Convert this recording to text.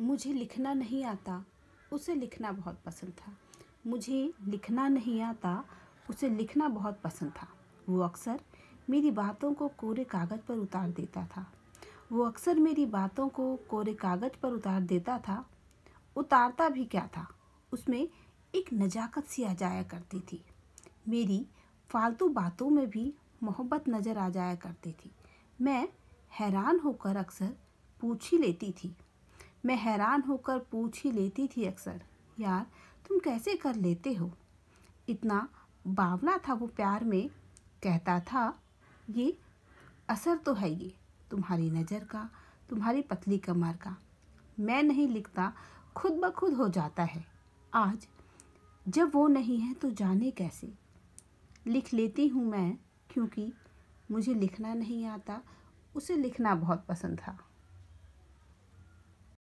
मुझे लिखना नहीं आता उसे लिखना बहुत पसंद था मुझे लिखना नहीं आता उसे लिखना बहुत पसंद था वो अक्सर मेरी बातों को कोरे कागज़ पर उतार देता था वो अक्सर मेरी बातों को कोरे कागज़ पर उतार देता था उतारता भी क्या था उसमें एक नजाकत सी आ जाया करती थी मेरी फालतू बातों में भी मोहब्बत नज़र आ जाया करती थी मैं हैरान होकर अक्सर पूछ ही लेती थी मैं हैरान होकर पूछ ही लेती थी अक्सर यार तुम कैसे कर लेते हो इतना बावला था वो प्यार में कहता था ये असर तो है ये तुम्हारी नज़र का तुम्हारी पतली कमर का मैं नहीं लिखता खुद ब खुद हो जाता है आज जब वो नहीं है तो जाने कैसे लिख लेती हूँ मैं क्योंकि मुझे लिखना नहीं आता उसे लिखना बहुत पसंद था